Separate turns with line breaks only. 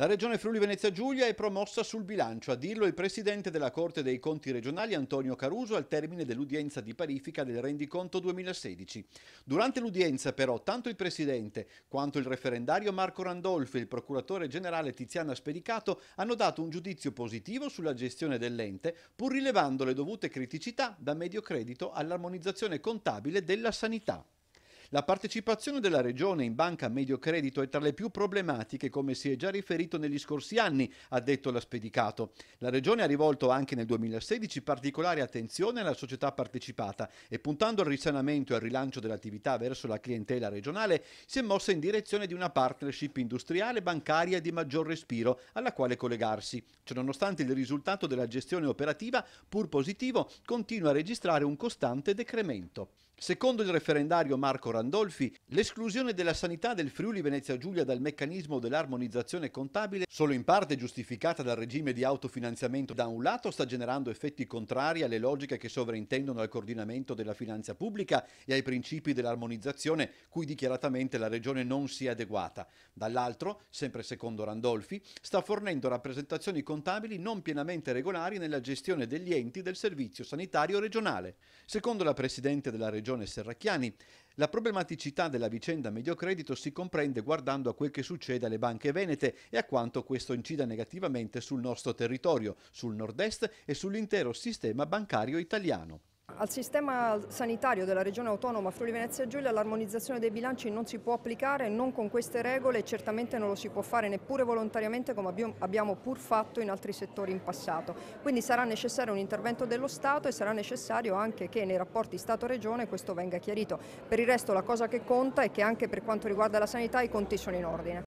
La Regione Friuli Venezia Giulia è promossa sul bilancio, a dirlo il Presidente della Corte dei Conti regionali Antonio Caruso al termine dell'udienza di parifica del rendiconto 2016. Durante l'udienza però tanto il Presidente quanto il referendario Marco Randolfo e il Procuratore Generale Tiziana Spedicato hanno dato un giudizio positivo sulla gestione dell'ente pur rilevando le dovute criticità da medio credito all'armonizzazione contabile della sanità. La partecipazione della Regione in banca medio credito è tra le più problematiche, come si è già riferito negli scorsi anni, ha detto la Spedicato. La Regione ha rivolto anche nel 2016 particolare attenzione alla società partecipata e puntando al risanamento e al rilancio dell'attività verso la clientela regionale, si è mossa in direzione di una partnership industriale, bancaria di maggior respiro, alla quale collegarsi. Ciononostante il risultato della gestione operativa, pur positivo, continua a registrare un costante decremento. Secondo il referendario Marco Razzini, Randolfi, l'esclusione della sanità del Friuli Venezia Giulia dal meccanismo dell'armonizzazione contabile, solo in parte giustificata dal regime di autofinanziamento, da un lato sta generando effetti contrari alle logiche che sovrintendono al coordinamento della finanza pubblica e ai principi dell'armonizzazione cui dichiaratamente la Regione non si è adeguata. Dall'altro, sempre secondo Randolfi, sta fornendo rappresentazioni contabili non pienamente regolari nella gestione degli enti del servizio sanitario regionale. Secondo la Presidente della Regione Serracchiani, la problematica problematicità della vicenda Mediocredito si comprende guardando a quel che succede alle banche venete e a quanto questo incida negativamente sul nostro territorio, sul nord-est e sull'intero sistema bancario italiano.
Al sistema sanitario della regione autonoma Friuli Venezia Giulia l'armonizzazione dei bilanci non si può applicare, non con queste regole e certamente non lo si può fare neppure volontariamente come abbiamo pur fatto in altri settori in passato. Quindi sarà necessario un intervento dello Stato e sarà necessario anche che nei rapporti Stato-Regione questo venga chiarito. Per il resto la cosa che conta è che anche per quanto riguarda la sanità i conti sono in ordine.